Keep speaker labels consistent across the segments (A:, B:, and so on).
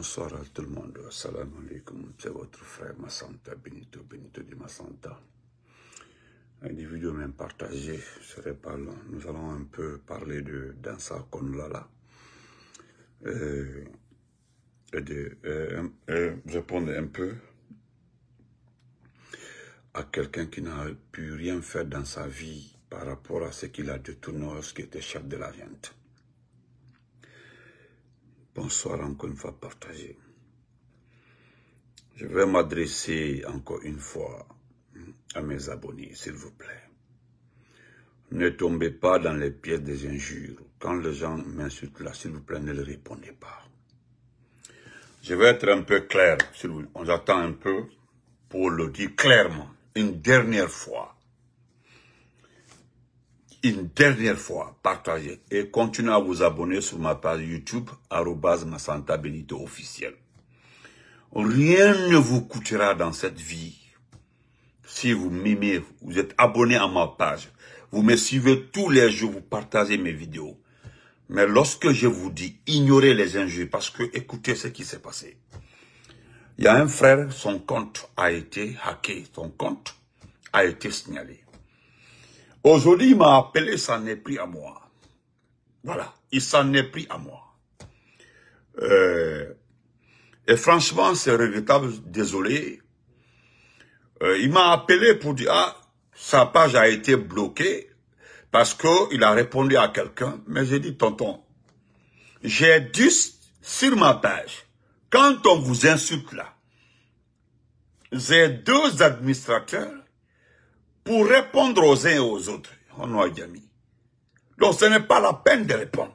A: Bonsoir à tout le monde. salam alaikum. C'est votre frère Massanta, Benito, Benito de Massanta. Des individu même partagé, serait pas long. Nous allons un peu parler de Dansa Konlala. Euh, et de euh, euh, répondre un peu à quelqu'un qui n'a pu rien faire dans sa vie par rapport à ce qu'il a de ce lorsqu'il était chef de la viande. Bonsoir encore une fois partagé. Je vais m'adresser encore une fois hmm, à mes abonnés, s'il vous plaît. Ne tombez pas dans les pièges des injures. Quand les gens m'insultent là, s'il vous plaît, ne répondez pas. Je vais être un peu clair. s'il vous On attend un peu pour le dire clairement, une dernière fois une dernière fois, partagez et continuez à vous abonner sur ma page YouTube, arrobas Masanta Benito Rien ne vous coûtera dans cette vie. Si vous m'aimez, vous êtes abonné à ma page, vous me suivez tous les jours, vous partagez mes vidéos. Mais lorsque je vous dis, ignorez les injures parce que écoutez ce qui s'est passé. Il y a un frère, son compte a été hacké, son compte a été signalé. Aujourd'hui, il m'a appelé, ça n'est pris à moi. Voilà, il s'en est pris à moi. Euh, et franchement, c'est regrettable, désolé. Euh, il m'a appelé pour dire, ah, sa page a été bloquée parce qu'il a répondu à quelqu'un. Mais j'ai dit, tonton, j'ai dit sur ma page, quand on vous insulte là, j'ai deux administrateurs pour répondre aux uns et aux autres. Oh Donc ce n'est pas la peine de répondre.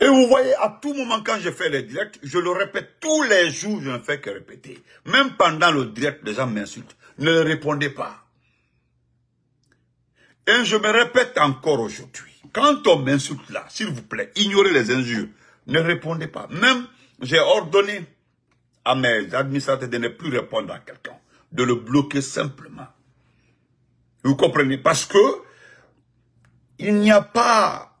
A: Et vous voyez, à tout moment, quand je fais les directs, je le répète tous les jours, je ne fais que répéter. Même pendant le direct, les gens m'insultent. Ne répondez pas. Et je me répète encore aujourd'hui. Quand on m'insulte là, s'il vous plaît, ignorez les injures. Ne répondez pas. Même, j'ai ordonné à mes administrateurs de ne plus répondre à quelqu'un. De le bloquer simplement. Vous comprenez Parce que il n'y a pas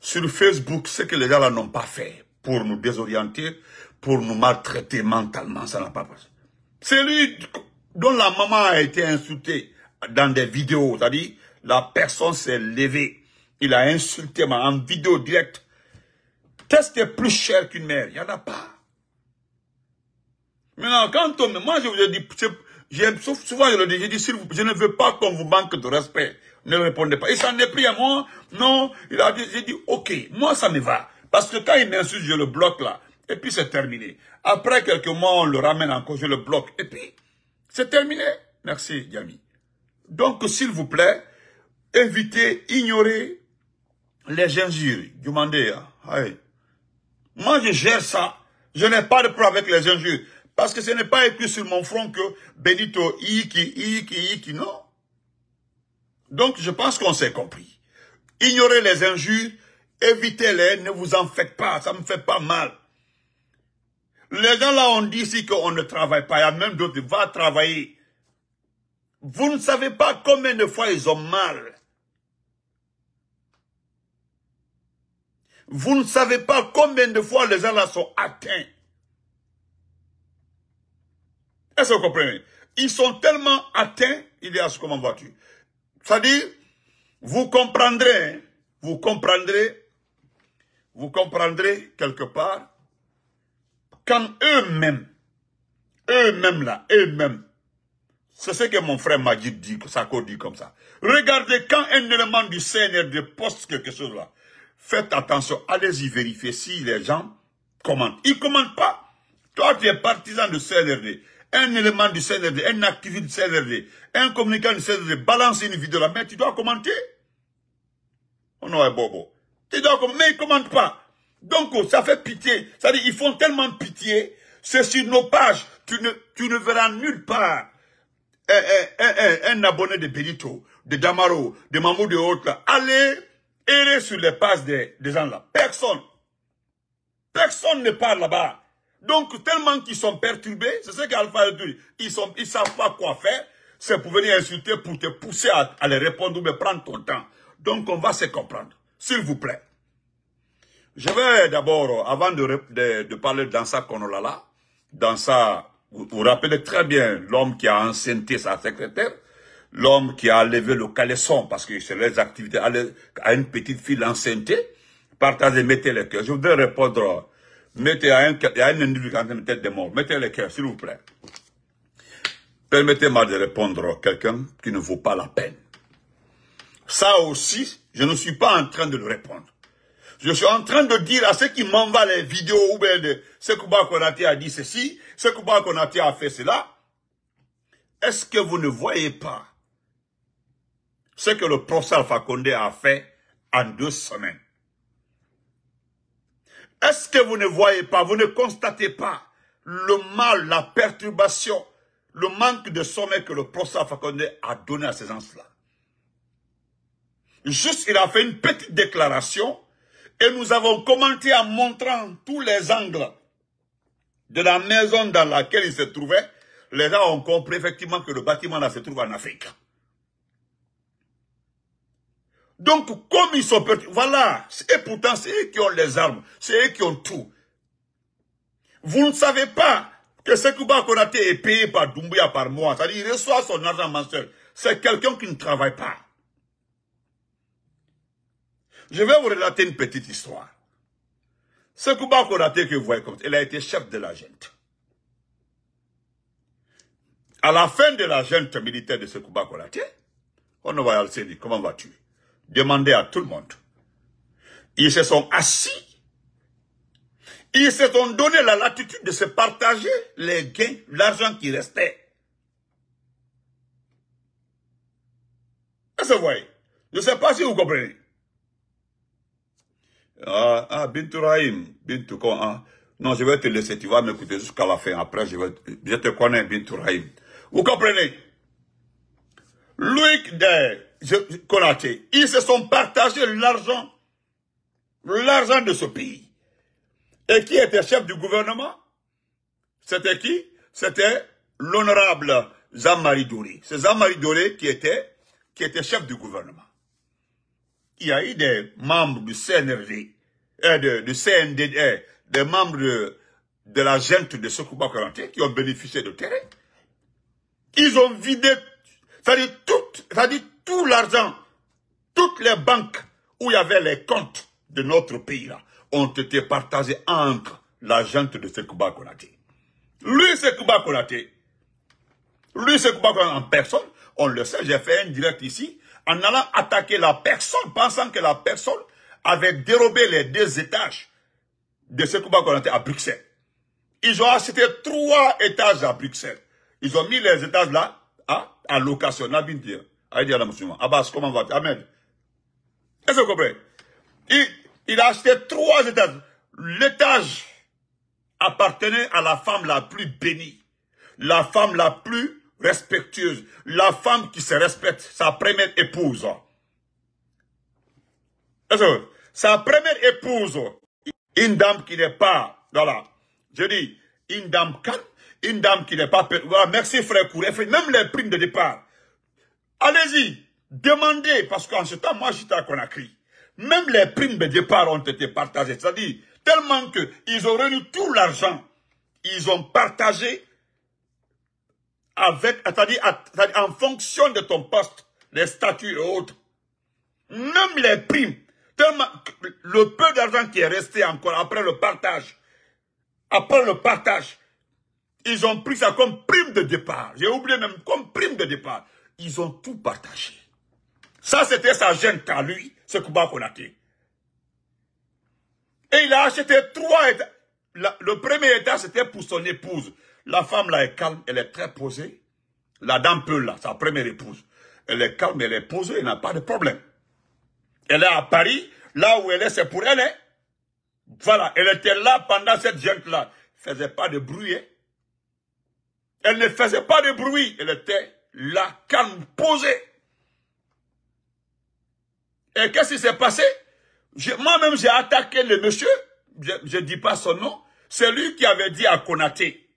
A: sur Facebook ce que les gens là n'ont pas fait pour nous désorienter, pour nous maltraiter mentalement. Ça n'a pas passé. C'est lui dont la maman a été insultée dans des vidéos. C'est-à-dire, la personne s'est levée. Il a insulté ma en vidéo directe. Qu'est-ce qui est plus cher qu'une mère Il n'y en a pas. Maintenant, quand on... Moi, je vous ai dit, souvent, je le je ne veux pas qu'on vous manque de respect. Ne répondez pas. Il s'en est pris à moi. Non, il a dit, j'ai dit, ok, moi, ça me va. Parce que quand il m'insulte, je le bloque là. Et puis, c'est terminé. Après quelques mois, on le ramène encore, je le bloque. Et puis, c'est terminé. Merci, Yami. Donc, s'il vous plaît, évitez, ignorez les injures. Demandez. Hein. Moi, je gère ça. Je n'ai pas de problème avec les injures. Parce que ce n'est pas écrit sur mon front que Benito Iki, Iki, Iki, non. Donc, je pense qu'on s'est compris. Ignorez les injures, évitez-les, ne vous en faites pas, ça me fait pas mal. Les gens là, ont dit ici qu'on ne travaille pas, il y a même d'autres, va travailler. Vous ne savez pas combien de fois ils ont mal. Vous ne savez pas combien de fois les gens là sont atteints vous comprenez Ils sont tellement atteints, il y a ce comment vois-tu. C'est-à-dire, vous comprendrez, hein, vous comprendrez, vous comprendrez quelque part, quand eux-mêmes, eux-mêmes là, eux-mêmes, c'est ce que mon frère Majid dit, Sako dit comme ça. Regardez, quand un élément du CNRD poste quelque chose là, faites attention, allez-y vérifier si les gens commentent. Ils ne commentent pas. Toi, tu es partisan du CNRD un élément du CNRD, un activiste du CNRD, un communicant du CNRD balance une vidéo là, mais tu dois commenter. On oh, est bobo. Tu dois commenter, mais ils ne pas. Donc, ça fait pitié. Ça ils font tellement pitié. C'est sur nos pages. Tu ne, tu ne verras nulle part un abonné de Benito, de Damaro, de Mamou, de autres. Allez errer sur les pages des, des gens là. Personne. Personne ne parle là-bas. Donc, tellement qu'ils sont perturbés, c'est ce qu'Alpha dit, ils ne ils savent pas quoi faire, c'est pour venir insulter, pour te pousser à, à les répondre ou me prendre ton temps. Donc, on va se comprendre, s'il vous plaît. Je vais d'abord, avant de, parler de parler conolala, dans ça, vous vous rappelez très bien l'homme qui a enceinté sa secrétaire, l'homme qui a levé le caleçon, parce que c'est les activités, à, une petite fille enceintée, partagez, mettez les cœur Je voudrais répondre Mettez à un, individu qui est en train de mort, Mettez le cœurs, s'il vous plaît. Permettez-moi de répondre à quelqu'un qui ne vaut pas la peine. Ça aussi, je ne suis pas en train de le répondre. Je suis en train de dire à ceux qui m'envoient les vidéos ou bien de Sekouba Konati a dit ceci, que Konati a fait cela. Est-ce que vous ne voyez pas ce que le professeur Fakonde a fait en deux semaines est-ce que vous ne voyez pas, vous ne constatez pas le mal, la perturbation, le manque de sommeil que le professeur Fakonde a donné à ces gens-là Juste, il a fait une petite déclaration et nous avons commenté en montrant tous les angles de la maison dans laquelle il se trouvait. Les gens ont compris effectivement que le bâtiment là se trouve en Afrique. Donc, comme ils sont petits, voilà. Et pourtant, c'est eux qui ont les armes. C'est eux qui ont tout. Vous ne savez pas que Sekouba Konaté est payé par Doumbouya par mois. C'est-à-dire, il reçoit son argent mensuel. C'est quelqu'un qui ne travaille pas. Je vais vous relater une petite histoire. Sekouba Konaté, que vous voyez comme il a été chef de la gente. À la fin de la gente militaire de Sekouba Konaté, on va comment vas-tu Demandez à tout le monde. Ils se sont assis. Ils se sont donné la latitude de se partager les gains, l'argent qui restait. Est-ce Je ne sais pas si vous comprenez. Ah, ah Touraïm. Bintou, ah? Non, je vais te laisser, tu vas m'écouter jusqu'à la fin. Après, je, te connais, Rahim. Vous comprenez Louis Day, ils se sont partagés l'argent, l'argent de ce pays. Et qui était chef du gouvernement C'était qui C'était l'honorable Jean-Marie Doré. C'est Jean-Marie Doré qui était, qui était chef du gouvernement. Il y a eu des membres du CNRD, euh, de, du CNDD, euh, des membres de, de la gente de Sokouba kolanté qui ont bénéficié de terrain. Ils ont vidé, ça dit tout, ça dit tout l'argent, toutes les banques où il y avait les comptes de notre pays là, ont été partagés entre la gente de Sekouba Konaté. Lui, Sekouba Konaté, lui, Sekouba Konaté en personne, on le sait, j'ai fait un direct ici, en allant attaquer la personne, pensant que la personne avait dérobé les deux étages de Sekouba Konate à Bruxelles. Ils ont acheté trois étages à Bruxelles. Ils ont mis les étages là, hein, à, location, à Aïe, la Abbas, comment Ahmed, ce que vous il, a acheté trois étages. L'étage appartenait à la femme la plus bénie, la femme la plus respectueuse, la femme qui se respecte, sa première épouse. Sa première épouse, une dame qui n'est pas, voilà, je dis, une dame calme, une dame qui n'est pas... Ah, merci frère Kouré, même les primes de départ, Allez-y, demandez, parce qu'en ce temps, moi j'étais à Conakry. Même les primes de départ ont été partagées, c'est-à-dire tellement qu'ils ont eu tout l'argent, ils ont partagé avec, c'est-à-dire en fonction de ton poste, les statuts et autres. Même les primes, tellement le peu d'argent qui est resté encore après le partage, après le partage, ils ont pris ça comme prime de départ. J'ai oublié même comme prime de départ. Ils ont tout partagé. Ça, c'était sa gêne qu'à lui, ce Kouba Et il a acheté trois états. le premier état, c'était pour son épouse. La femme, là, est calme, elle est très posée. La dame peu là, sa première épouse. Elle est calme, elle est posée, elle n'a pas de problème. Elle est à Paris, là où elle est, c'est pour elle. Hein. Voilà, elle était là pendant cette jeune-là. Faisait pas de bruit. Hein? Elle ne faisait pas de bruit. Elle était la canne posée. Et qu'est-ce qui s'est passé Moi-même, j'ai attaqué le monsieur, je ne dis pas son nom, c'est lui qui avait dit à Konaté,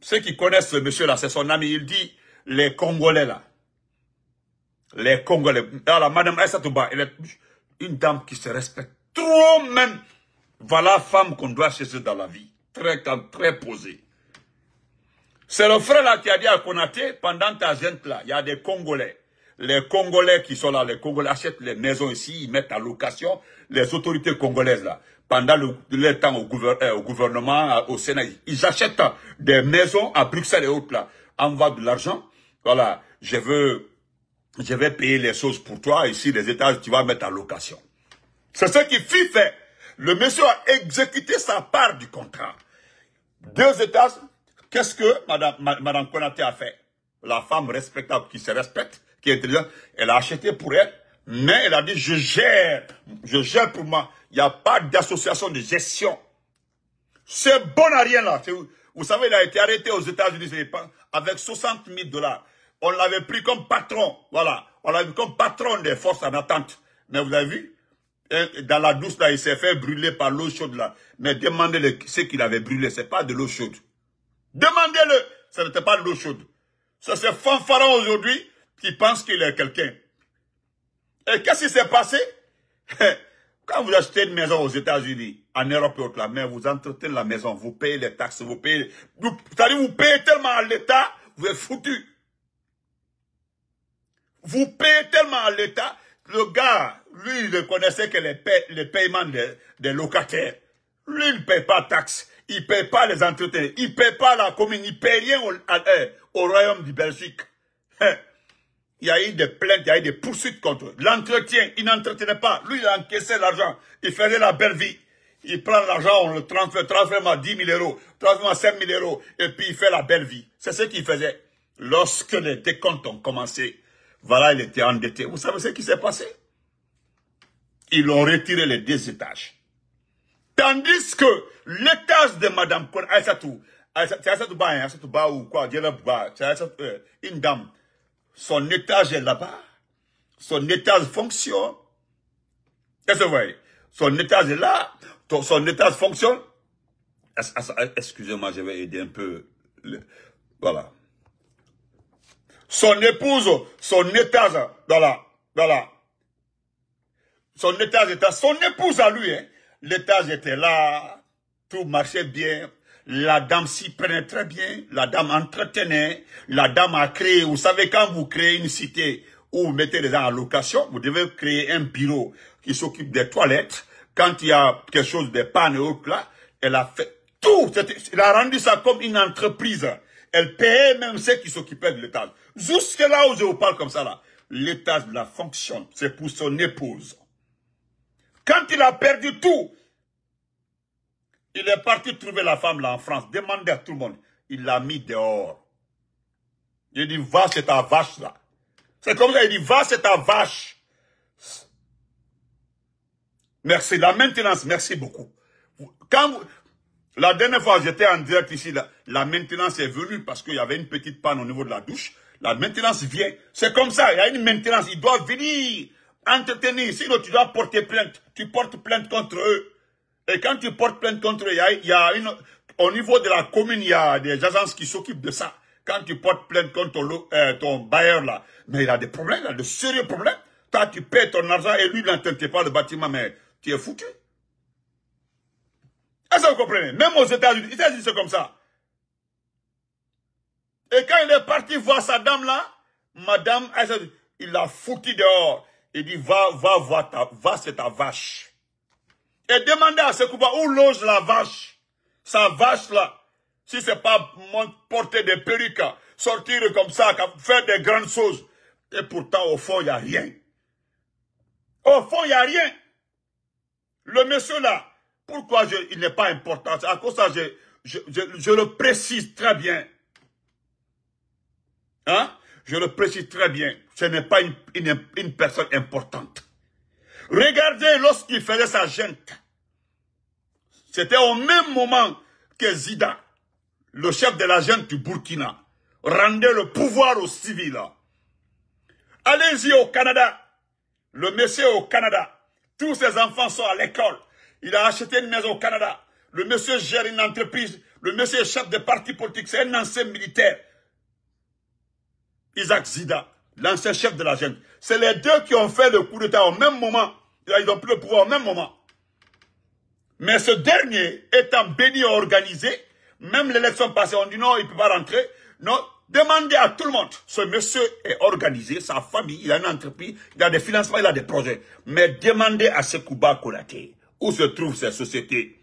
A: ceux qui connaissent ce monsieur-là, c'est son ami, il dit, les Congolais là, les Congolais, ah, là, madame elle est une dame qui se respecte trop même. Voilà femme qu'on doit chercher dans la vie, très très posée. C'est le frère là qui a dit à Konaté, pendant ta gente là, il y a des Congolais. Les Congolais qui sont là, les Congolais achètent les maisons ici, ils mettent à location les autorités congolaises là. Pendant le, temps au, euh, au gouvernement, euh, au Sénat, ils achètent des maisons à Bruxelles et autres là. Envoie de l'argent. Voilà, je veux, je vais payer les choses pour toi. Ici, les étages, tu vas mettre à location. C'est ce qui fit fait. Le monsieur a exécuté sa part du contrat. Deux étages, Qu'est-ce que Madame, Madame Konaté a fait La femme respectable qui se respecte, qui est intelligente, elle a acheté pour elle, mais elle a dit, je gère, je gère pour moi. Il n'y a pas d'association de gestion. C'est bon à rien là, vous savez, il a été arrêté aux États-Unis avec 60 000 dollars. On l'avait pris comme patron, voilà. On l'avait pris comme patron des forces en attente. Mais vous avez vu, hein, dans la douce là, il s'est fait brûler par l'eau chaude là. Mais demandez ce qu'il avait brûlé, ce n'est pas de l'eau chaude. Demandez-le. Ce n'était pas l'eau chaude. C'est ces fanfaron aujourd'hui qui pense qu'il est quelqu'un. Et qu'est-ce qui s'est passé Quand vous achetez une maison aux États-Unis, en Europe et autres, la vous entretenez la maison, vous payez les taxes, vous payez... Vous, cest vous payez tellement à l'État, vous êtes foutu. Vous payez tellement à l'État, le gars, lui, il ne connaissait que les, paiements des, locataires. Lui, il ne paye pas taxes. Il ne paye pas les entretiens. Il ne paye pas la commune. Il ne paye rien au, euh, royaume du Belgique. Hein. Il y a eu des plaintes, il y a eu des poursuites contre eux. L'entretien, il n'entretenait pas. Lui, il encaissait l'argent. Il faisait la belle vie. Il prend l'argent, on le transfère, transfère à 10 000 euros, transfère à 5 000 euros, et puis il fait la belle vie. C'est ce qu'il faisait. Lorsque les décomptes ont commencé, voilà, il était endetté. Vous savez ce qui s'est passé Ils l'ont retiré les deux étages. Tandis que l'étage de Madame Aïssatou, Aïssatou Ba, hein, Aïssatou Ba ou quoi, Dieu euh, une dame. Son étage est là-bas. Son étage fonctionne. Est-ce que vous voyez Son étage est là. Son étage fonctionne. Excusez-moi, je vais aider un peu. Voilà. Son épouse, son étage, voilà, voilà. Son étage est à son épouse à lui, hein. L'étage était là, tout marchait bien, la dame s'y prenait très bien, la dame entretenait, la dame a créé, vous savez, quand vous créez une cité où vous mettez les gens en location, vous devez créer un bureau qui s'occupe des toilettes, quand il y a quelque chose de panne là, elle a fait tout, elle a rendu ça comme une entreprise. Elle payait même ceux qui s'occupaient de l'étage. Jusque là où je vous parle comme ça là, l'étage la fonction, c'est pour son épouse. Quand il a perdu tout, il est parti trouver la femme là en France, demander à tout le monde. Il l'a mis dehors. Il dit, va, c'est ta vache là. C'est comme ça, il dit, va, c'est ta vache. Merci. La maintenance, merci beaucoup. Quand la dernière fois, j'étais en direct ici, la maintenance est venue parce qu'il y avait une petite panne au niveau de la douche. La maintenance vient. C'est comme ça, il y a une maintenance, il doit venir entretenir. Sinon, tu dois porter plainte. Tu portes plainte contre eux. Et quand tu portes plainte contre eux, y a, au niveau de la commune, il y a des agences qui s'occupent de ça. Quand tu portes plainte contre euh, ton, bailleur, là, mais il a des problèmes, il a de sérieux problèmes. Toi, tu paies ton argent et lui, il n'entendait pas le bâtiment, mais tu es foutu. Est-ce que vous comprenez Même aux États-Unis, États-Unis, c'est comme ça. Et quand il est parti voir sa dame là, madame, il l'a foutu dehors. Il dit, va, va voir ta, va, c'est ta vache. Et demandez à ce Sekouba où loge la vache. Sa vache là. Si c'est pas porter des perruques, sortir comme ça, faire des grandes choses. Et pourtant, au fond, il n'y a rien. Au fond, il n'y a rien. Le monsieur là, pourquoi il n'est pas important À cause ça, je, le précise très bien. Hein je le précise très bien, ce n'est pas une, personne importante. Regardez lorsqu'il faisait sa junte. C'était au même moment que Zida, le chef de la junte du Burkina, rendait le pouvoir aux civils. Allez-y au Canada. Le monsieur est au Canada. Tous ses enfants sont à l'école. Il a acheté une maison au Canada. Le monsieur gère une entreprise. Le monsieur est chef de parti politique. C'est un ancien militaire. Isaac Zida, l'ancien chef de la jeune C'est les deux qui ont fait le coup d'État au même moment. Ils ont pris le pouvoir au même moment. Mais ce dernier, étant béni et organisé, même l'élection passée, on dit non, il ne peut pas rentrer. Non, demandez à tout le monde. Ce monsieur est organisé, sa famille, il a une entreprise, il a des financements, il a des projets. Mais demandez à Sekouba Konaté où se trouve ces sociétés,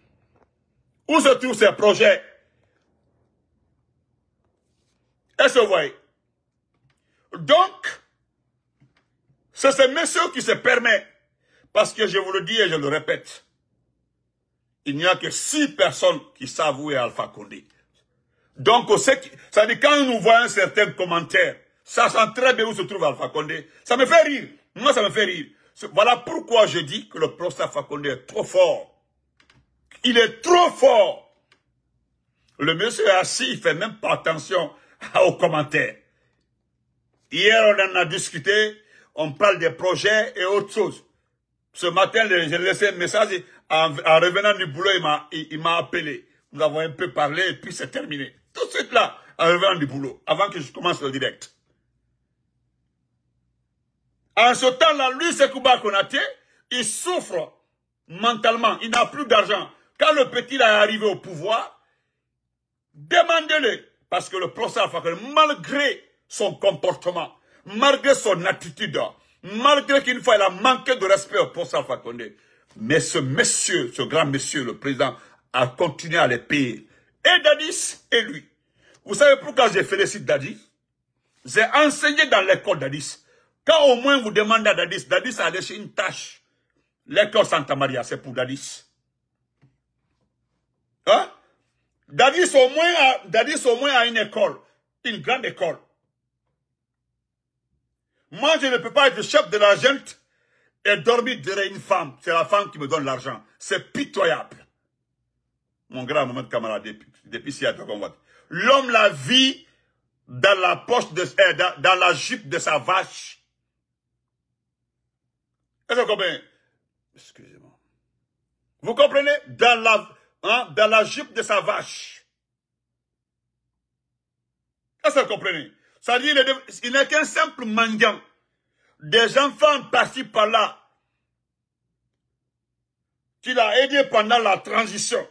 A: où se trouvent ces projets. Et ce voyez donc, c'est ce monsieur qui se permet, parce que je vous le dis et je le répète, il n'y a que six personnes qui savent où est Alpha Condé. Donc, ça que quand un certain commentaire, ça sent très bien où se trouve Alpha Condé, ça me fait rire. Moi, ça me fait rire. Voilà pourquoi je dis que le professeur Alpha Condé est trop fort. Il est trop fort. Le monsieur est assis, il fait même pas attention aux commentaires. Hier, on en a discuté, on parle des projets et autres choses. Ce matin, j'ai laissé un message, en, revenant du boulot, il m'a appelé. Nous avons un peu parlé et puis c'est terminé. Tout de suite là, en revenant du boulot, avant que je commence le direct. En ce temps-là, lui, c'est Kouba Konaté, il souffre mentalement. Il n'a plus d'argent. Quand le petit est arrivé au pouvoir, demandez-le. Parce que le procès, malgré son comportement, malgré son attitude, malgré qu'une fois il a manqué de respect pour Salfa Mais ce monsieur, ce grand monsieur, le président, a continué à les payer. Et Dadis et lui. Vous savez pourquoi je félicite Dadis J'ai enseigné dans l'école Dadis. Quand au moins vous demandez à Dadis, Dadis a laissé une tâche. L'école Santa Maria, c'est pour Dadis. Hein au, moins Dadis au moins a une école, une grande école. Moi, je ne peux pas être chef de la gente et dormir derrière une femme. C'est la femme qui me donne l'argent. C'est pitoyable. Mon grand Mohamed Kamara, depuis, depuis L'homme la vit dans la poche de, eh, dans, la jupe de sa vache. Est-ce que vous comprenez Excusez-moi. Vous comprenez? Dans la, hein, dans la jupe de sa vache. Est-ce que vous comprenez? Ça à dire il n'est qu'un simple mendiant. Des enfants partis par là, qu'il a aidé pendant la transition.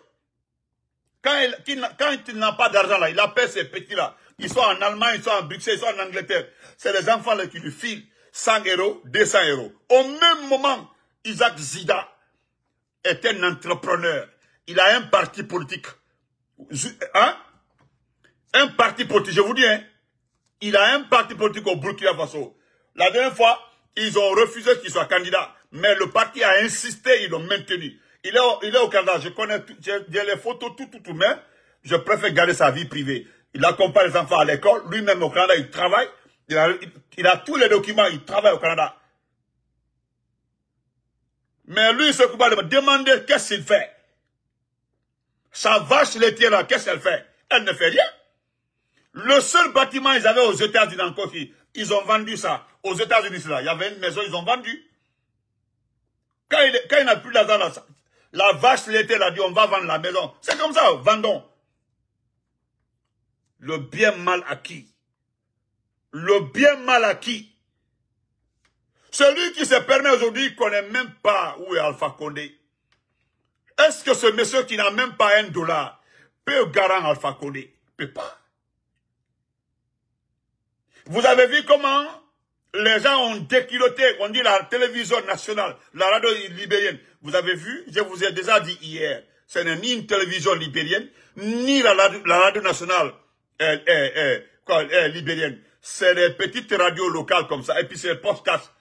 A: Quand il, n'a pas d'argent là, il appelle ses petits-là. Ils sont en Allemagne, ils sont en Bruxelles, ils sont en Angleterre. C'est les enfants là qui lui filent 100 euros, 200 euros. Au même moment, Isaac Zida est un entrepreneur. Il a un parti politique. Hein? Un parti politique, je vous dis, hein? Il a un parti politique au Burkina Faso. La dernière fois, ils ont refusé qu'il soit candidat. Mais le parti a insisté, ils l'ont maintenu. Il est, au, il est au Canada, je connais j'ai les photos, tout, tout, tout, mais je préfère garder sa vie privée. Il accompagne les enfants à l'école, lui-même au Canada, il travaille, il a, a, tous les documents, il travaille au Canada. Mais lui, il se coupe de me demander qu'est-ce qu'il fait. Sa vache laitière là, qu'est-ce qu'elle fait Elle ne fait rien. Le seul bâtiment qu'ils avaient aux États-Unis dans Kofi, ils ont vendu ça. Aux États-Unis, là, il y avait une maison, ils ont vendu. Quand il, n'a plus d'argent, la, vache vache l'été, a dit, on va vendre la maison. C'est comme ça, vendons. Le bien mal acquis. Le bien mal acquis. Celui qui se permet aujourd'hui qu'on ne connaît même pas où est Alpha Condé. Est-ce que ce monsieur qui n'a même pas un dollar peut garant Alpha Condé Peut pas. Vous avez vu comment les gens ont déquiloté, on dit la télévision nationale, la radio libérienne. Vous avez vu, je vous ai déjà dit hier, ce n'est ni une télévision libérienne, ni la, radio nationale euh, euh, euh, libérienne. C'est des petites radios locales comme ça, et puis c'est les podcast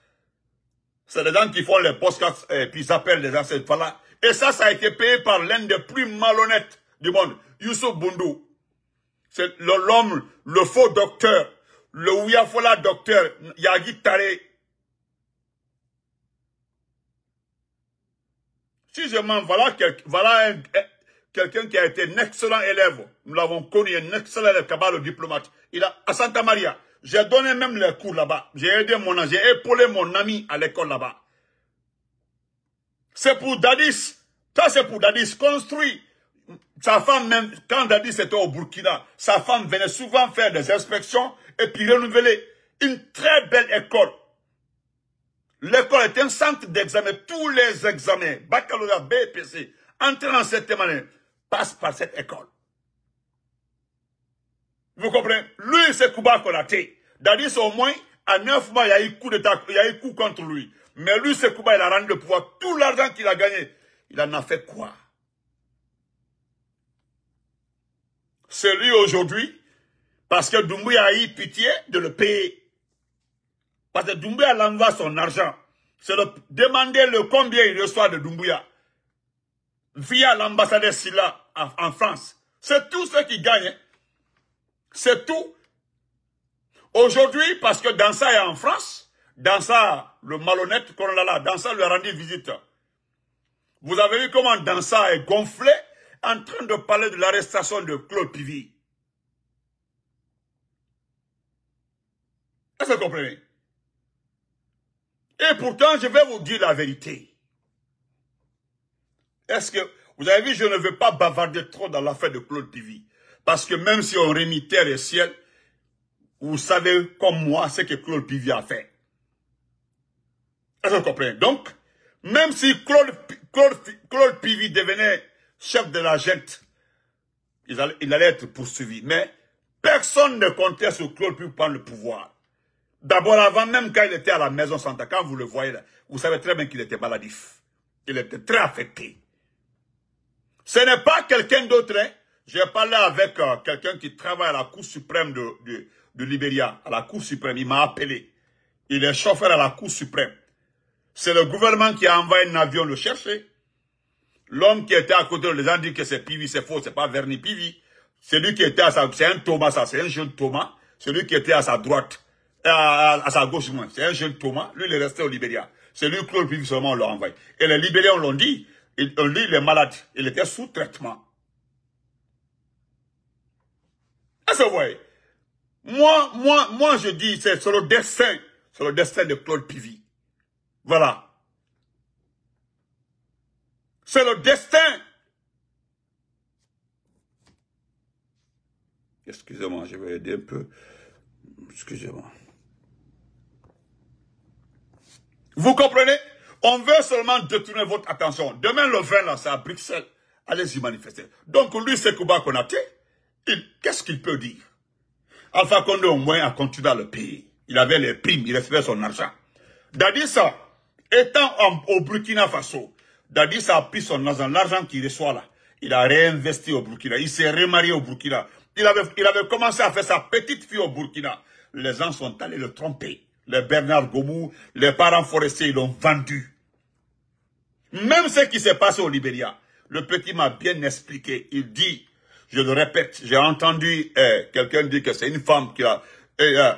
A: C'est les gens qui font les podcasts, et puis ils appellent les gens, Voilà. Et ça, ça a été payé par l'un des plus malhonnêtes du monde, Youssou Boundou. C'est l'homme, le faux docteur le Ouyafola docteur Yagi Tare. Si je m'en voilà, quelqu'un qui a été un excellent élève, nous l'avons connu, un excellent élève, le diplomate, il a, à Santa Maria, j'ai donné même les cours là-bas. J'ai aidé mon j'ai épaulé mon ami à l'école là-bas. C'est pour Dadis. Ça, c'est pour Dadis. Construit. Sa femme même, quand Dadi était au Burkina, sa femme venait souvent faire des inspections et puis renouveler une très belle école. L'école était un centre d'examen. Tous les examens, baccalauréat, BPC, entrant en cette manière. passent par cette école. Vous comprenez Lui, c'est Kouba Konaté. Dadi, au moins, à neuf mois, il y a eu coup, de il y a eu coup contre lui. Mais lui, c'est Kouba, il a rendu le pouvoir. Tout l'argent qu'il a gagné, il en a fait quoi c'est lui aujourd'hui, parce que Doumbouya a eu pitié de le payer. Parce que Doumbouya l'envoie son argent. C'est de demander le combien il reçoit de Doumbouya. Via l'ambassadeur Silla en France. C'est tout ce qu'il gagne. Hein. C'est tout. Aujourd'hui, parce que Dansa est en France, Dansa, le malhonnête qu'on Dansa lui a rendu visite. Vous avez vu comment Dansa est gonflé en train de parler de l'arrestation de Claude Pivy. Est-ce que vous comprenez Et pourtant, je vais vous dire la vérité. Est-ce que... Vous avez vu, je ne veux pas bavarder trop dans l'affaire de Claude Pivy. Parce que même si on remit terre et ciel, vous savez comme moi ce que Claude Pivy a fait. Est-ce que vous comprenez Donc, même si Claude, Claude, Claude Pivy devenait chef de la jette, il allait, être poursuivi. Mais personne ne comptait sur Claude pour prendre le pouvoir. D'abord, avant même quand il était à la maison Santa, quand vous le voyez là, vous savez très bien qu'il était maladif. Il était très affecté. Ce n'est pas quelqu'un d'autre. Hein. J'ai parlé avec euh, quelqu'un qui travaille à la Cour suprême de, de, de Libéria, à la Cour suprême. Il m'a appelé. Il est chauffeur à la Cour suprême. C'est le gouvernement qui a envoyé un avion le chercher. L'homme qui était à côté, les gens disent que c'est Pivi, c'est faux, c'est pas Verni Pivi. Celui qui était à sa, c'est un Thomas, ça, c'est un jeune Thomas. Celui qui était à sa droite, à, sa gauche, c'est un jeune Thomas. Lui, il est resté au Libéria. C'est lui, Claude Pivi, seulement, on l'a envoyé. Et les Libériens, on l'ont dit, lui, on dit, il est malade. Il était sous traitement. Ça c'est Moi, moi, moi, je dis, c'est sur le destin, c'est le destin de Claude Pivi. Voilà. C'est le destin. Excusez-moi, je vais aider un peu. Excusez-moi. Vous comprenez On veut seulement détourner votre attention. Demain, le 20, là, c'est à Bruxelles. Allez-y manifester. Donc, lui, c'est Kouba Konaté. Qu'est-ce qu'il peut dire Alpha Condé, au moins, a continué dans le pays. Il avait les primes, il recevait son argent. ça, étant au Burkina Faso, Dadis a pris son argent, l'argent qu'il reçoit là. Il a réinvesti au Burkina. Il s'est remarié au Burkina. Il avait, il avait commencé à faire sa petite fille au Burkina. Les gens sont allés le tromper. Les Bernard Gomou, les parents forestiers, ils l'ont vendu. Même ce qui s'est passé au Libéria. Le petit m'a bien expliqué. Il dit, je le répète, j'ai entendu eh, quelqu'un dire que c'est une femme qui a... Eh, eh,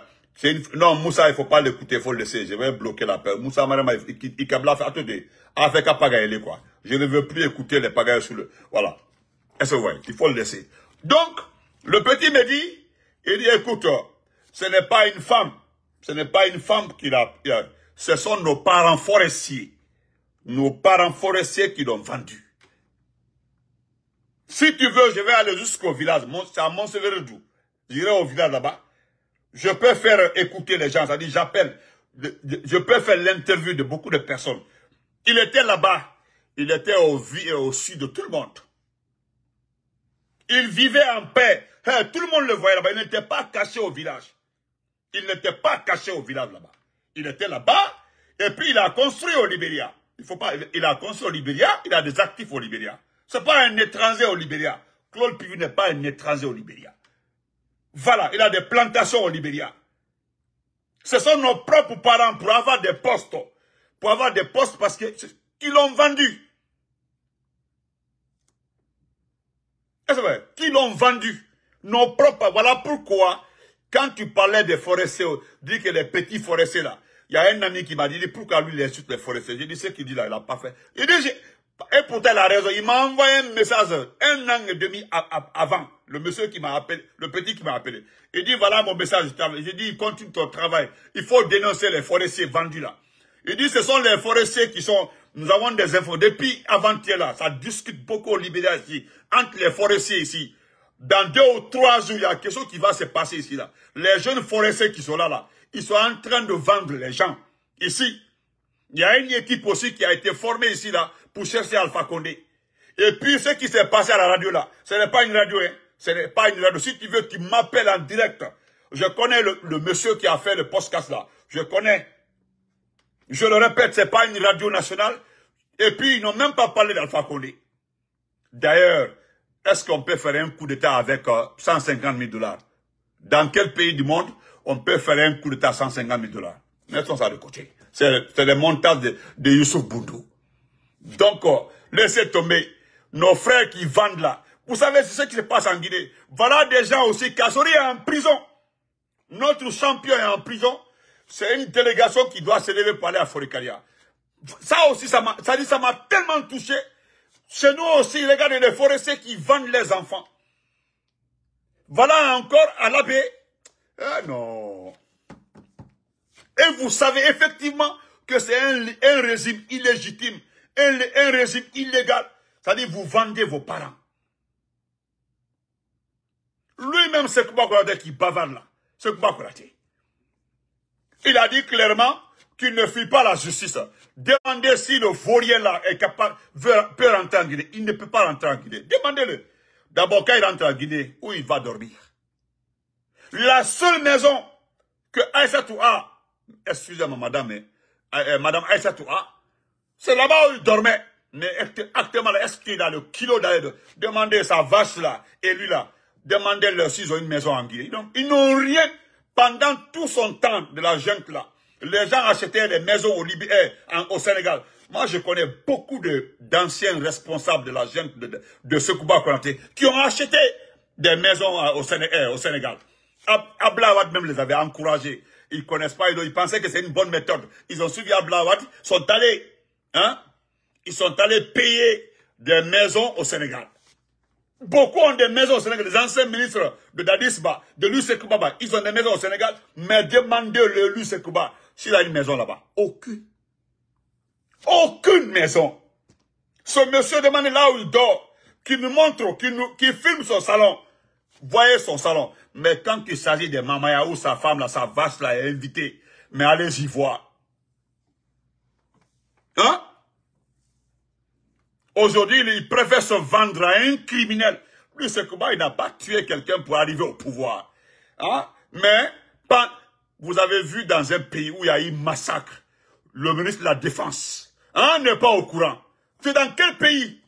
A: non, Moussa, il ne faut pas l'écouter, il faut le laisser. Je vais bloquer la Moussa madame il, attendez, avec quoi. Je ne veux plus écouter les pagailles sous le... Voilà. Est-ce Il faut le laisser. Donc, le petit me dit, il dit, écoute, ce n'est pas une femme. Ce n'est pas une femme qui l'a... Ce sont nos parents forestiers. Nos parents forestiers qui l'ont vendu. Si tu veux, je vais aller jusqu'au village. C'est à Montseveredou. J'irai au village là-bas. Je peux faire écouter les gens, c'est-à-dire j'appelle, je peux faire l'interview de beaucoup de personnes. Il était là-bas, il était au, euh, au sud de tout le monde. Il vivait en paix. Hein, tout le monde le voyait là-bas. Il n'était pas caché au village. Il n'était pas caché au village là-bas. Il était là-bas et puis il a construit au Libéria. Il faut pas, il a construit au Libéria, il a des actifs au Libéria. C'est pas un étranger au Libéria. Claude Pivu n'est pas un étranger au Libéria. Voilà, il a des plantations au Libéria. Ce sont nos propres parents pour avoir des postes. Pour avoir des postes parce qu'ils l'ont vendu. est vrai? Qui l'ont vendu. Nos propres. Voilà pourquoi, quand tu parlais des forestiers, dis que les petits forestiers là, il y a un ami qui m'a dit, pourquoi lui il insulte les forestiers Je dis ce qu'il dit là, il n'a pas fait. Il dit, et pourtant, telle raison. Il m'a envoyé un message un an et demi avant. Le monsieur qui m'a appelé, le petit qui m'a appelé. Il dit, voilà mon message. J'ai dit, continue ton travail. Il faut dénoncer les forestiers vendus là. Il dit, ce sont les forestiers qui sont... Nous avons des infos. Depuis avant-hier là, ça discute beaucoup au Libéria ici. Entre les forestiers ici. Dans deux ou trois jours, il y a quelque chose qui va se passer ici là. Les jeunes forestiers qui sont là là, ils sont en train de vendre les gens. Ici. Il y a une équipe aussi qui a été formée ici là pour chercher Alpha Condé. Et puis ce qui s'est passé à la radio là, ce n'est pas une radio, hein. Ce n'est pas une radio. Si tu veux tu m'appelles en direct, je connais le, monsieur qui a fait le podcast là. Je connais. Je le répète, Ce n'est pas une radio nationale. Et puis ils n'ont même pas parlé d'Alpha Condé. D'ailleurs, est-ce qu'on peut faire un coup d'État avec 150 euh, 000 dollars Dans quel pays du monde on peut faire un coup d'État 150 000 dollars Mettons ça de côté. C'est le montage de, de Youssouf donc, euh, laissez tomber. Nos frères qui vendent là. Vous savez ce qui se passe en Guinée. Voilà des gens aussi. Kassori est en prison. Notre champion est en prison. C'est une délégation qui doit se lever pour aller à Forikaria. Ça aussi, ça m'a ça, ça m'a tellement touché. Chez nous aussi, les regardez les forestiers qui vendent les enfants. Voilà encore à l'abbé. Ah non. Et vous savez effectivement que c'est un régime illégitime un, régime illégal, c'est-à-dire vous vendez vos parents. Lui-même, c'est Koulaté qui bavarde là. C'est Il a dit clairement qu'il ne fuit pas la justice. Demandez si le vaurien là est capable, peut rentrer en Guinée. Il ne peut pas rentrer en Guinée. Demandez-le. D'abord, quand il rentre en Guinée, où il va dormir La seule maison que Aïssatou a, excusez-moi madame, hein, euh, madame Aïssatou c'est là-bas où il dormait. Mais actuellement, est-ce qu'il est dans le kilo d'aide? Demandez sa vache là et lui là. Demandez-leur s'ils ont une maison en Guinée. Donc, ils n'ont rien. Pendant tout son temps de la junte là, les gens achetaient des maisons au eh, au Sénégal. Moi, je connais beaucoup d'anciens responsables de la junte de, de, Sekouba Konaté qui ont acheté des maisons eh, au Sénégal. Au Sénégal. Ablawad même les avait encouragés. Ils connaissent pas, ils pensaient que c'est une bonne méthode. Ils ont suivi Ablawad, sont allés Hein? ils sont allés payer des maisons au Sénégal. Beaucoup ont des maisons au Sénégal, Les anciens ministres de Dadisba, de Luce ils ont des maisons au Sénégal, mais demandez-le Luce s'il a une maison là-bas. Aucune. Aucune maison. Ce monsieur demande là où il dort, qui nous montre, qui nous, qui filme son salon. Voyez son salon. Mais quand il s'agit de Mamaya ou sa femme là, sa vache là est invitée. Mais allez y voir. Hein? Aujourd'hui, il préfère se vendre à un criminel. Plus c'est il n'a pas tué quelqu'un pour arriver au pouvoir. Hein? Mais, vous avez vu dans un pays où il y a eu massacre, le ministre de la Défense hein, n'est pas au courant. C'est dans quel pays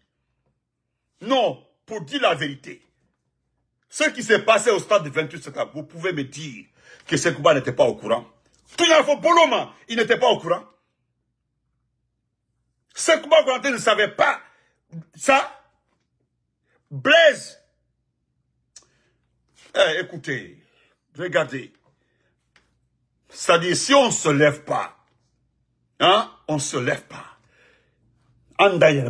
A: Non, pour dire la vérité. Ce qui s'est passé au stade de 28 septembre, vous pouvez me dire que Sekouba n'était pas au courant. Tout pas Boloma, il n'était pas au courant. Sekouba il ne savait pas ça, Blaise, eh, écoutez, regardez, c'est-à-dire si on ne se lève pas, hein, on ne se lève pas. Est-ce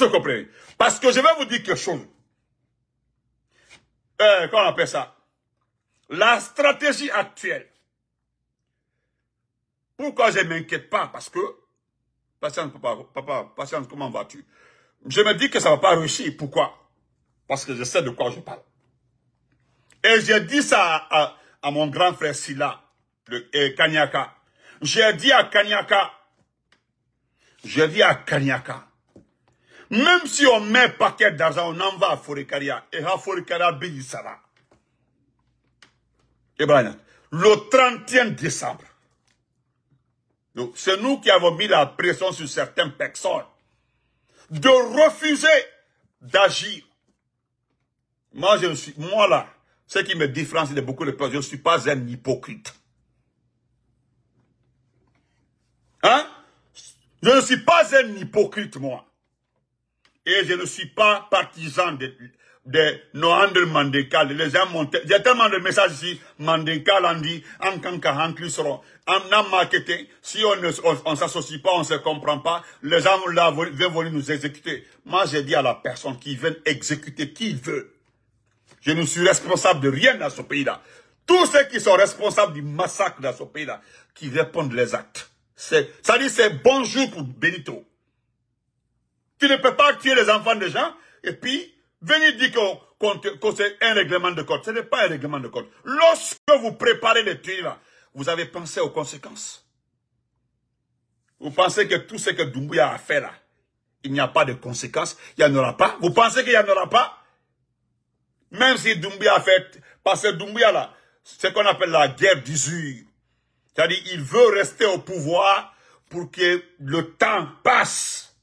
A: que vous comprenez Parce que je vais vous dire quelque chose. Eh, comment on appelle ça La stratégie actuelle pourquoi je ne m'inquiète pas Parce que, patience, papa, papa, patience, comment vas-tu Je me dis que ça ne va pas réussir. Pourquoi Parce que je sais de quoi je parle. Et j'ai dit ça à, mon grand frère Silla, le Kanyaka. J'ai dit à Kanyaka, j'ai dit à Kanyaka, même si on met un paquet d'argent, on en va à Forekaria. Et à Forekaria, ça Et le 31 décembre, c'est nous qui avons mis la pression sur certaines personnes de refuser d'agir. Moi, je suis, moi là, ce qui me différencie de beaucoup de personnes, je ne suis pas un hypocrite. Hein? Je ne suis pas un hypocrite, moi. Et je ne suis pas partisan de, de de Mandekal. Les gens tellement de messages ici. Mandekal en dit, en Si on ne, s'associe pas, on ne se comprend pas, les gens là, veulent venir nous exécuter. Moi, j'ai dit à la personne qui veut exécuter qui veut. Je ne suis responsable de rien dans ce pays-là. Tous ceux qui sont responsables du massacre dans ce pays-là, qui répondent les actes. ça dit c'est bonjour pour Benito. Tu ne peux pas tuer les enfants des gens et puis Venez dire que, c'est un règlement de code. Ce n'est pas un règlement de code. Lorsque vous préparez les tuiles, vous avez pensé aux conséquences. Vous pensez que tout ce que Doumbouya a fait là, il n'y a pas de conséquences, il n'y en aura pas. Vous pensez qu'il n'y en aura pas Même si Doumbouya a fait, parce que Doumbouya là, ce qu'on appelle la guerre d'usure, c'est-à-dire il veut rester au pouvoir pour que le temps passe.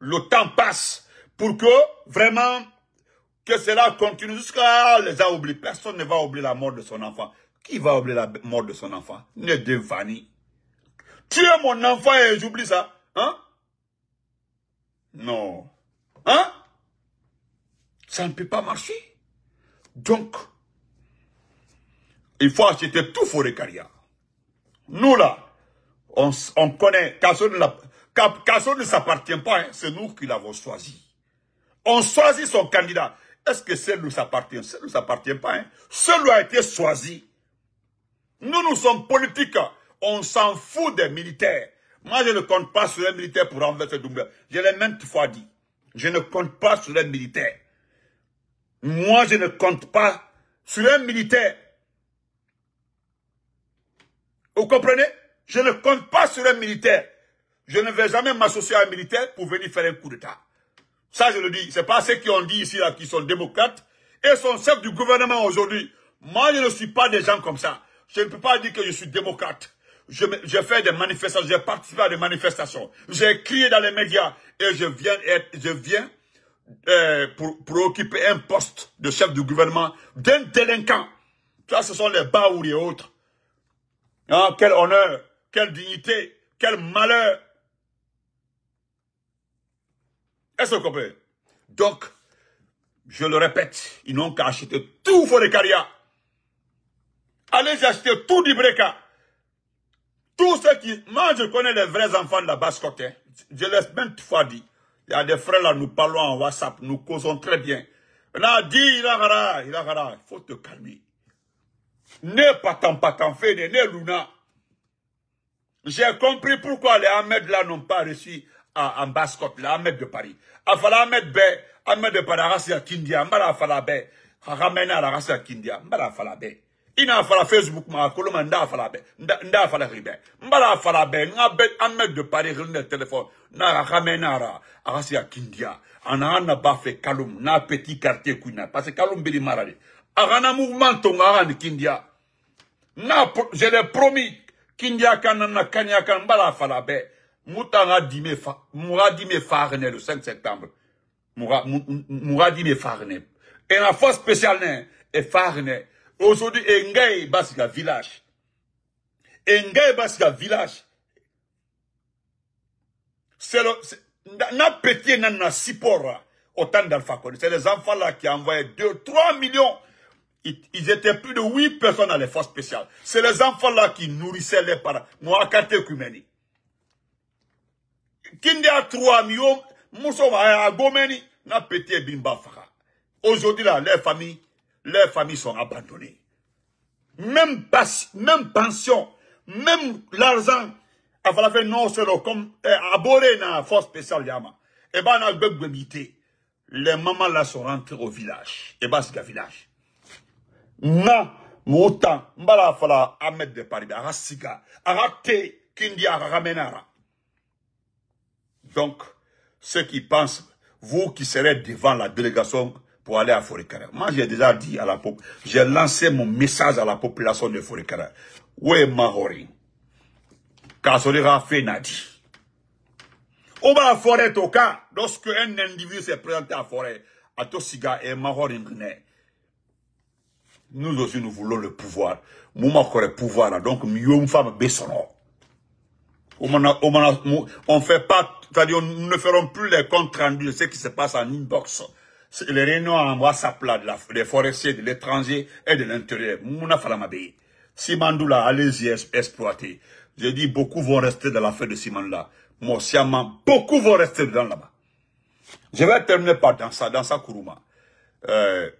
A: Le temps passe pour que vraiment que cela continue jusqu'à les a oublié, Personne ne va oublier la mort de son enfant. Qui va oublier la mort de son enfant Ne Devani. Tu es mon enfant et j'oublie ça. Hein Non. Hein Ça ne peut pas marcher. Donc, il faut acheter tout carrière. Nous là, on, connaît, Casson ne, ne s'appartient pas, hein. c'est nous qui l'avons choisi on choisit son candidat. Est-ce que celle nous appartient Celle nous appartient pas. Hein? Celui a été choisi. Nous, nous sommes politiques. On s'en fout des militaires. Moi, je ne compte pas sur les militaires pour renverser Doumbouya. Je l'ai même fois dit. Je ne compte pas sur les militaires. Moi, je ne compte pas sur les militaires. Vous comprenez Je ne compte pas sur les militaires. Je ne vais jamais m'associer à un militaire pour venir faire un coup d'État. Ça, je le dis. C'est pas ceux qui ont dit ici, là, qui sont démocrates et sont chefs du gouvernement aujourd'hui. Moi, je ne suis pas des gens comme ça. Je ne peux pas dire que je suis démocrate. Je, je fais des manifestations, j'ai participé à des manifestations. J'ai crié dans les médias et je viens être, je viens euh, pour, pour, occuper un poste de chef du gouvernement d'un délinquant. Ça, ce sont les ou et autres. Ah, quel honneur, quelle dignité, quel malheur Est-ce que vous comprenez Donc, je le répète, ils n'ont qu'à acheter tout Forecaria. Allez acheter tout d'Ibreka. Tous ceux qui... Moi, je connais les vrais enfants de la basse hein. Je l'ai même fois dit. Il y a des frères là, nous parlons en WhatsApp, nous causons très bien. Là, dit, il a il a Il faut te calmer. Ne pas tant fait, ne luna. J'ai compris pourquoi les Ahmed là n'ont pas reçu en basse Scott là, de Paris. Afala de à mec de Paris, à Akindia, à Afala à Haramena Arasi Akindia, Mbala Il n'a pas Afala Facebook, ma koloma nda Afala nda à Ribe. Mbala Afala à Paris, de Paris, de téléphone, na Haramena Arasi à Anana bafé, Kalum, na petit quartier Kuna, parce que Kalum Beli Marade. Arana mouvement Tonga, Aran Kindia. Na, je l'ai promis, Kindia Kanana Kanyaka, Mbala Afala Be. Moutanga Dime, Mouradime Farne, le 5 septembre. Mouradime Farne. Et la force spéciale, est Farne. Aujourd'hui, Ngaï Basika Village. Ngaï Basika Village. C'est le, n'a n'a sipora autant d'Alpha C'est les enfants là qui envoyaient 2, 3 millions. Ils, étaient plus de 8 personnes à les forces spéciales. C'est les enfants là qui nourrissaient les parents. Mouakate Kumeni kinde a trois millions, Mousso a gomeni, n'a pété bimba faka. Aujourd'hui là, leurs familles, leurs familles sont abandonnées. Même, pas, même pension, même l'argent, à la fin, non, c'est comme, eh, aboré dans la force spéciale Yama. Eh ben, on a bébé Les mamans là sont rentrées au village. Eh ben, c'est le village. Na, moutan, mbala fala, mettre de Paris, arasika, Kindia, kindi, ramenara. Donc, ceux qui pensent, vous qui serez devant la délégation pour aller à Forikara. Moi, j'ai déjà dit à la j'ai lancé mon message à la population de Où est Mahori. Kasolera Fenadi. On va à forêt au cas, lorsque un individu s'est présenté à la forêt, à Tosiga et Mahori Nous aussi, nous voulons le pouvoir. Nous voulons le pouvoir, donc, Nous une femme on, fait pas, c'est-à-dire nous ne ferons plus les comptes rendus de ce qui se passe en inbox. Les réunions en WhatsApp là, des forestiers, de l'étranger et de l'intérieur. Mouna Simandoula, allez-y exploiter. Je dis, beaucoup vont rester dans l'affaire de Simandoula. Moi, beaucoup vont rester dedans là-bas. Je vais terminer par dans ça, dans ça, Kourouma. Euh,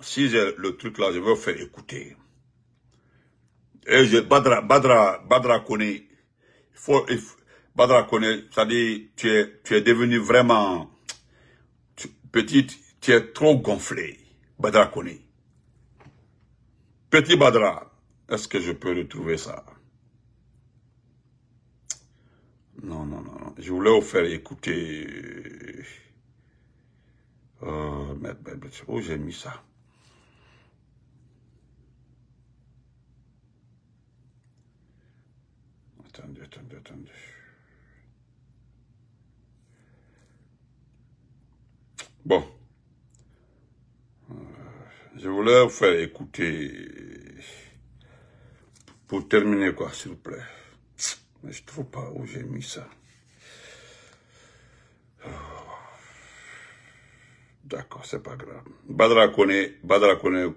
A: si j'ai le truc là, je vais vous faire écouter. Eh, je, Badra, Badra, Badra Kone, faut, Badra connaît, ça dit tu es, tu es devenu vraiment tu, petite, tu es trop gonflé, Badra connaît. Petit Badra, est-ce que je peux retrouver ça Non, non, non, je voulais vous faire écouter... oh, j'ai mis ça attendez, attendez, attendez. Bon. Euh, je voulais vous faire écouter pour terminer, quoi, s'il vous plaît. Mais je trouve pas où j'ai mis ça. Oh. D'accord, c'est pas grave. Badra Il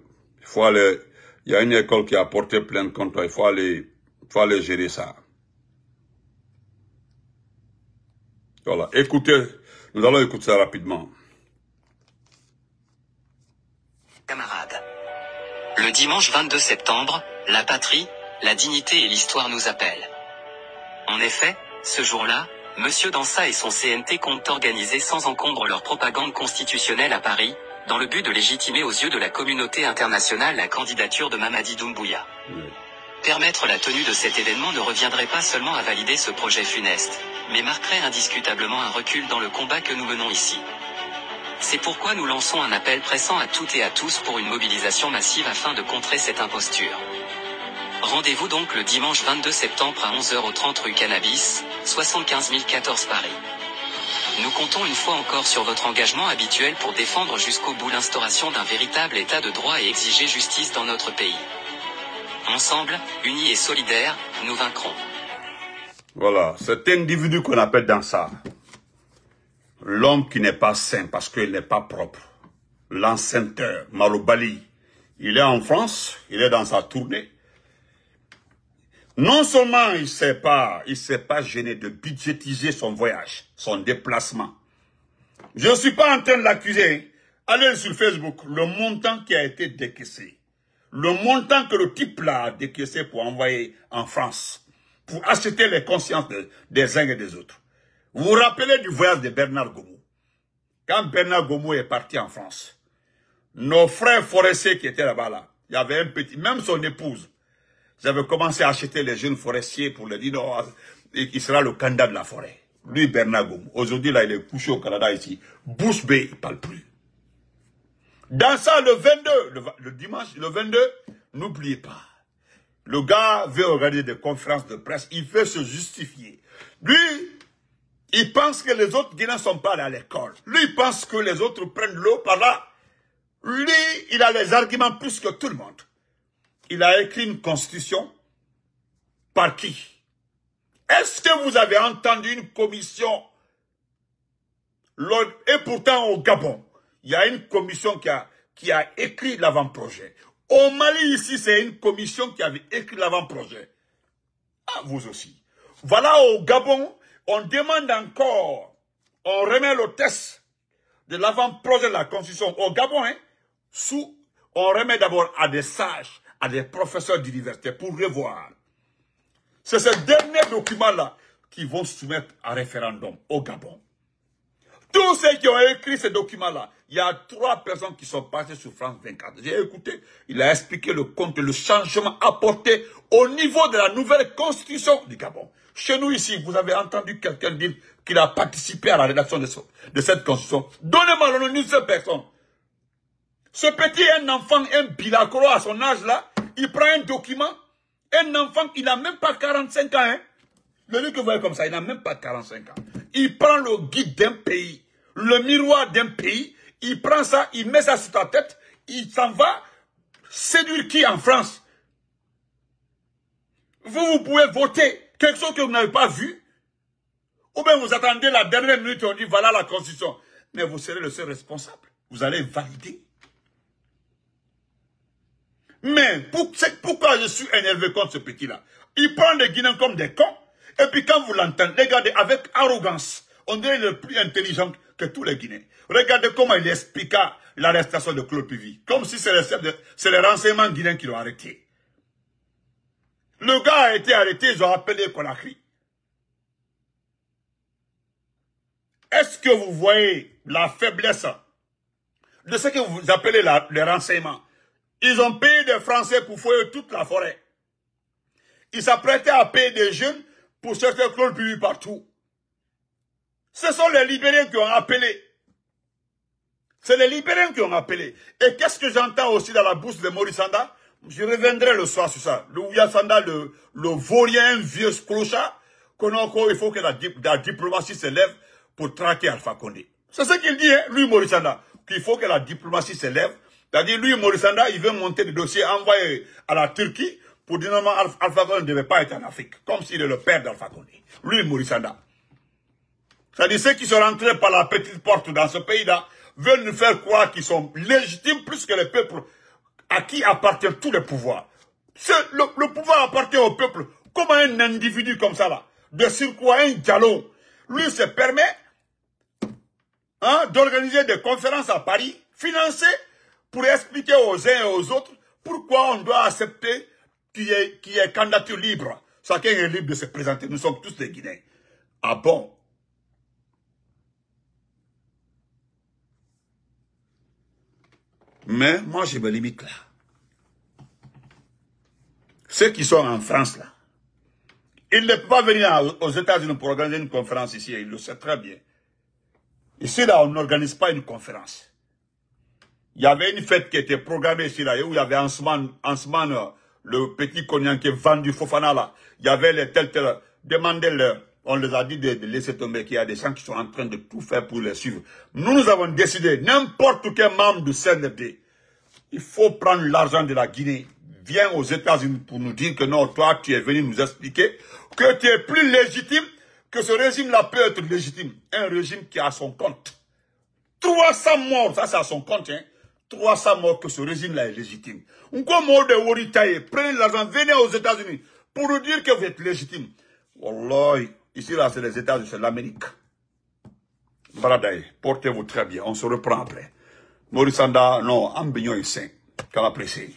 A: il y a une école qui a porté plainte contre toi, il faut il faut aller gérer ça. Voilà, écoutez, nous allons écouter ça rapidement. Camarades, le dimanche 22 septembre, la patrie, la dignité et l'histoire nous appellent. En effet, ce jour-là, Monsieur Dansa et son CNT comptent organiser sans encombre leur propagande constitutionnelle à Paris, dans le but de légitimer aux yeux de la communauté internationale la candidature de Mamadi Doumbouya. Permettre la tenue de cet événement ne reviendrait pas seulement à valider ce projet funeste, mais marquerait indiscutablement un recul dans le combat que nous menons ici. C'est pourquoi nous lançons un appel pressant à toutes et à tous pour une mobilisation massive afin de contrer cette imposture. Rendez-vous donc le dimanche 22 septembre à 11h 30 rue Cannabis, 75 Paris. Nous comptons une fois encore sur votre engagement habituel pour défendre jusqu'au bout l'instauration d'un véritable état de droit et exiger justice dans notre pays. Ensemble, unis et solidaires, nous vaincrons. Voilà, cet individu qu'on appelle dans ça, l'homme qui n'est pas saint parce qu'il n'est pas propre, l'enceinteur Maroubali, il est en France, il est dans sa tournée. Non seulement il ne pas, il s'est pas gêné de budgétiser son voyage, son déplacement. Je ne suis pas en train de l'accuser. Hein. Allez sur Facebook, le montant qui a été décaissé le montant que le type là a décaissé pour envoyer en France, pour acheter les consciences des uns et des autres. Vous vous rappelez du voyage de Bernard Gomou Quand Bernard Gomou est parti en France, nos frères forestiers qui étaient là-bas, là, il y avait un petit, même son épouse, j'avais commencé à acheter les jeunes forestiers pour leur dire, non, qui sera le candidat de la forêt. Lui, Bernard Gomou. Aujourd'hui, là, il est couché au Canada ici. Bouche B, il parle plus. Dans ça, le 22, le, dimanche, le 22, n'oubliez pas, le gars veut organiser des conférences de presse, il veut se justifier. Lui, il pense que les autres Guinéens ne sont pas allés à l'école. Lui, il pense que les autres prennent l'eau par là. Lui, il a les arguments plus que tout le monde. Il a écrit une constitution. Par qui Est-ce que vous avez entendu une commission et pourtant au Gabon, il y a une commission qui a, écrit l'avant-projet. Au Mali, ici, c'est une commission qui avait écrit l'avant-projet. Ah, vous aussi. Voilà, au Gabon, on demande encore, on remet le test de l'avant-projet de la Constitution. Au Gabon, hein, on remet d'abord à des sages, à des professeurs d'université pour revoir. C'est ce dernier document-là qu'ils vont soumettre à référendum au Gabon. Tous ceux qui ont écrit ce documents-là, il y a trois personnes qui sont passées sur France 24. J'ai écouté, il a expliqué le compte, le changement apporté au niveau de la nouvelle constitution du Gabon. Chez nous ici, vous avez entendu quelqu'un dire qu'il a participé à la rédaction de, cette constitution. Donnez-moi le nom d'une personne. Ce petit un enfant, un bilacro à son âge-là, il prend un document, un enfant, il n'a même pas 45 ans. Hein. Le lui que vous voyez comme ça, il n'a même pas 45 ans il prend le guide d'un pays, le miroir d'un pays, il prend ça, il met ça sur ta tête, il s'en va séduire qui en France Vous, vous pouvez voter quelque chose que vous n'avez pas vu, ou bien vous attendez la dernière minute et on dit voilà la constitution. Mais vous serez le seul responsable. Vous allez valider. Mais pour, pourquoi je suis énervé contre ce petit-là Il prend les Guinéens comme des cons. Et puis quand vous l'entendez, regardez avec arrogance, on dirait le plus intelligent que tous les Guinéens. Regardez comment il expliqua l'arrestation de Claude Pivy. Comme si c'est les, renseignements guinéens qui l'ont arrêté. Le gars a été arrêté, ils ont appelé Conakry. Est-ce que vous voyez la faiblesse de ce que vous appelez la, les renseignements Ils ont payé des Français pour fouiller toute la forêt. Ils s'apprêtaient à payer des jeunes pour certains clones partout. Ce sont les libéraux qui ont appelé. C'est les libéraux qui ont appelé. Et qu'est-ce que j'entends aussi dans la bouche de Maurice Sanda Je reviendrai le soir sur ça. Le le, vaurien vieux scrochat, qu'on encore, il faut que la, diplomatie s'élève pour traquer Alpha Condé. C'est ce qu'il dit, hein, lui, Maurice Sanda, qu'il faut que la diplomatie s'élève. C'est-à-dire, lui, Maurice Sanda, il veut monter des dossiers envoyés à la Turquie pour dire non, Alpha Condé ne devait pas être en Afrique, comme s'il est le père d'Alpha Condé. Lui, Maurice C'est-à-dire ceux qui sont rentrés par la petite porte dans ce pays-là veulent nous faire croire qu'ils sont légitimes plus que les peuples à qui appartient tous les pouvoirs. Le, pouvoir appartient au peuple. Comment un individu comme ça là, de surcroît un dialogue, lui se permet hein, d'organiser des conférences à Paris, financées pour expliquer aux uns et aux autres pourquoi on doit accepter qui est, qui candidature libre. Chacun est libre de se présenter. Nous sommes tous des Guinéens. Ah bon Mais moi, je me limite là. Ceux qui sont en France là, ils ne peuvent pas venir aux États-Unis pour organiser une conférence ici. Ils le savent très bien. Ici, là, on n'organise pas une conférence. Il y avait une fête qui était programmée ici, là, où il y avait en en semaine le petit cognac qui est vendu Fofana là, il y avait les tels tels, demandez-leur. On les a dit de, laisser tomber, qu'il y a des gens qui sont en train de tout faire pour les suivre. Nous, nous avons décidé, n'importe quel membre du CNRD, il faut prendre l'argent de la Guinée, viens aux États-Unis pour nous dire que non, toi, tu es venu nous expliquer que tu es plus légitime, que ce régime-là peut être légitime. Un régime qui a son compte. 300 morts, ça c'est à son compte, hein. 300 mort, que ce régime-là est légitime. commode de Woritaye, prenez l'argent, venez aux États-Unis pour nous dire que vous êtes légitime. Wallah, ici là, c'est les États-Unis, c'est l'Amérique. Baradaye, portez-vous très bien, on se reprend après. Maurice non, Ambignon est sain. Quand apprécié.